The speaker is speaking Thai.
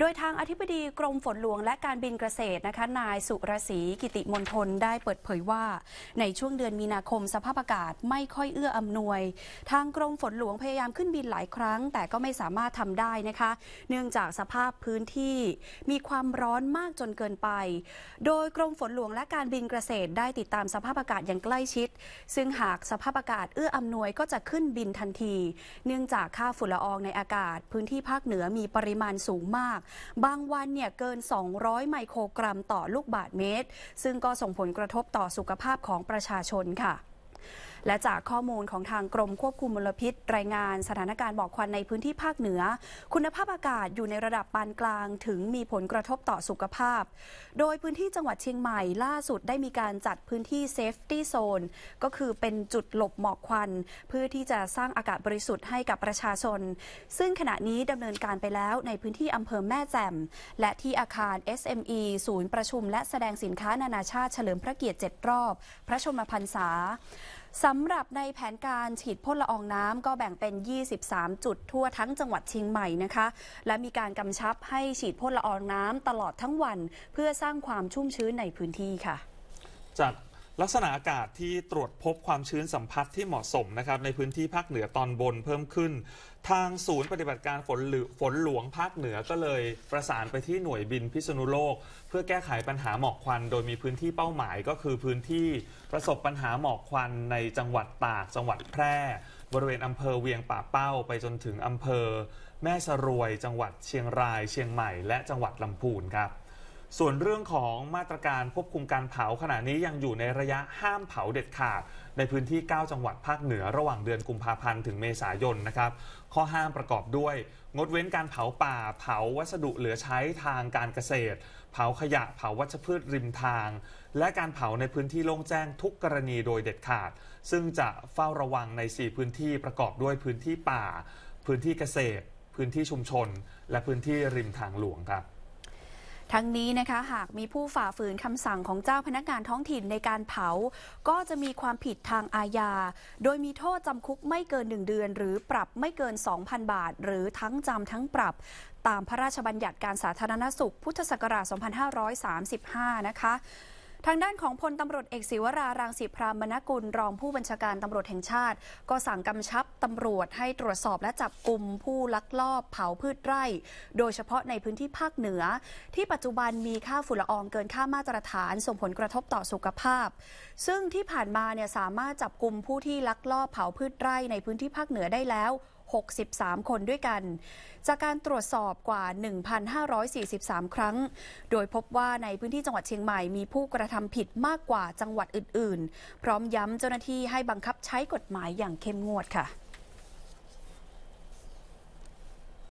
โดยทางอธิบดีกรมฝนหลวงและการบินเกษตรนะคะนายสุรศรีกิติมนทนได้เปิดเผยว่า ในช่วงเดือนมีนาคมสภาพอากาศไม่ค่อยเอื้ออำนวย ทางกรมฝนหลวงพยายามขึ้นบินหลายครั้ง แต่ก็ไม่สามารถทำได้นะคะ เนื่องจากสภาพพื้นที่มีความร้อนมากจนเกินไป โดยกรมฝนหลวงและการบินเกษตรได้ติดตามสภาพอากาศอย่างใกล้ชิด ซึ่งหากสภาพอากาศเอื้ออำนวยก็จะขึ้นบินทันที เนื่องจากค่าฝุ่นละอองในอากาศพื้นที่ภาคเหนือมีปริมาณสูงมากบางวันเนี่ยเกิน 200 ไมโครกรัมต่อลูกบาทเมตร ซึ่งก็ส่งผลกระทบต่อสุขภาพของประชาชนค่ะและจากข้อมูลของทางกรมควบคุมมลพิษ รายงานสถานการณ์หมอกควันในพื้นที่ภาคเหนือ คุณภาพอากาศอยู่ในระดับปานกลางถึงมีผลกระทบต่อสุขภาพ โดยพื้นที่จังหวัดเชียงใหม่ล่าสุดได้มีการจัดพื้นที่เซฟตี้โซนก็คือเป็นจุดหลบหมอกควัน เพื่อที่จะสร้างอากาศบริสุทธิ์ให้กับประชาชน ซึ่งขณะนี้ดำเนินการไปแล้วในพื้นที่อำเภอแม่แจ่มและที่อาคาร SME ศูนย์ประชุม และแสดงสินค้านานาชาติเฉลิมพระเกียรติ7รอบ พระชมพรรษาสำหรับในแผนการฉีดพ่นละอองน้ำก็แบ่งเป็น 23 จุดทั่วทั้งจังหวัดเชียงใหม่นะคะ และมีการกำชับให้ฉีดพ่นละอองน้ำตลอดทั้งวันเพื่อสร้างความชุ่มชื้นในพื้นที่ค่ะจากลักษณะอากาศที่ตรวจพบความชื้นสัมผัสที่เหมาะสมนะครับในพื้นที่ภาคเหนือตอนบนเพิ่มขึ้น ทางศูนย์ปฏิบัติการฝนหือฝนหลวงภาคเหนือก็เลยประสานไปที่หน่วยบินพิษณุโลกเพื่อแก้ไขปัญหาหมอกควันโดยมีพื้นที่เป้าหมายก็คือพื้นที่ประสบปัญหาหมอกควันในจังหวัดตากจังหวัดแพร่ บริเวณอำเภอเวียงป่าเป้าไปจนถึงอำเภอแม่สรวย จังหวัดเชียงราย เชียงใหม่ และจังหวัดลำพูนครับส่วนเรื่องของมาตรการควบคุมการเผาขณะนี้ยังอยู่ในระยะห้ามเผาเด็ดขาด ในพื้นที่ 9 จังหวัดภาคเหนือระหว่างเดือนกุมภาพันธ์ ถึงเมษายนนะครับ ข้อห้ามประกอบด้วย งดเว้นการเผาป่า เผาวัสดุเหลือใช้ทางการเกษตร เผาขยะเผาวัชพืชริมทาง และการเผาในพื้นที่โล่งแจ้งทุกกรณีโดยเด็ดขาด ซึ่งจะเฝ้าระวังใน 4 พื้นที่ประกอบด้วยพื้นที่ป่า พื้นที่เกษตร พื้นที่ชุมชน และพื้นที่ริมทางหลวงครับทั้งนี้นะคะหากมีผู้ฝ่าฝืนคำสั่งของเจ้าพนักงานท้องถิ่นในการเผาก็จะมีความผิดทางอาญาโดยมีโทษจำคุกไม่เกิน 1 เดือน หรือปรับไม่เกิน 2,000 บาท หรือทั้งจำทั้งปรับตามพระราชบัญญัติการสาธารณสุข พุทธศักราช 2535 นะคะทางด้านของพลตารวจเอกศิวรา รังสิพรามณกุลรองผู้บัญชาการตำรวจแห่งชาติ ก็สั่งกำชับตำรวจให้ตรวจสอบและจับกลุ่มผู้ลักลอบเผาพืชไร่โดยเฉพาะในพื้นที่ภาคเหนือ ที่ปัจจุบันมีค่าฝุ่นละอองเกินค่ามาตรฐาน ส่งผลกระทบต่อสุขภาพ ซึ่งที่ผ่านมาเนี่ยสามารถจับกลุ่มผู้ที่ลักลอบเผาพืชไร่ในพื้นที่ภาคเหนือได้แล้ว63 คนด้วยกัน จากการตรวจสอบกว่า 1,543 ครั้ง โดยพบว่าในพื้นที่จังหวัดเชียงใหม่มีผู้กระทำผิดมากกว่าจังหวัดอื่น ๆ พร้อมย้ำเจ้าหน้าที่ให้บังคับใช้กฎหมายอย่างเข้มงวดค่ะ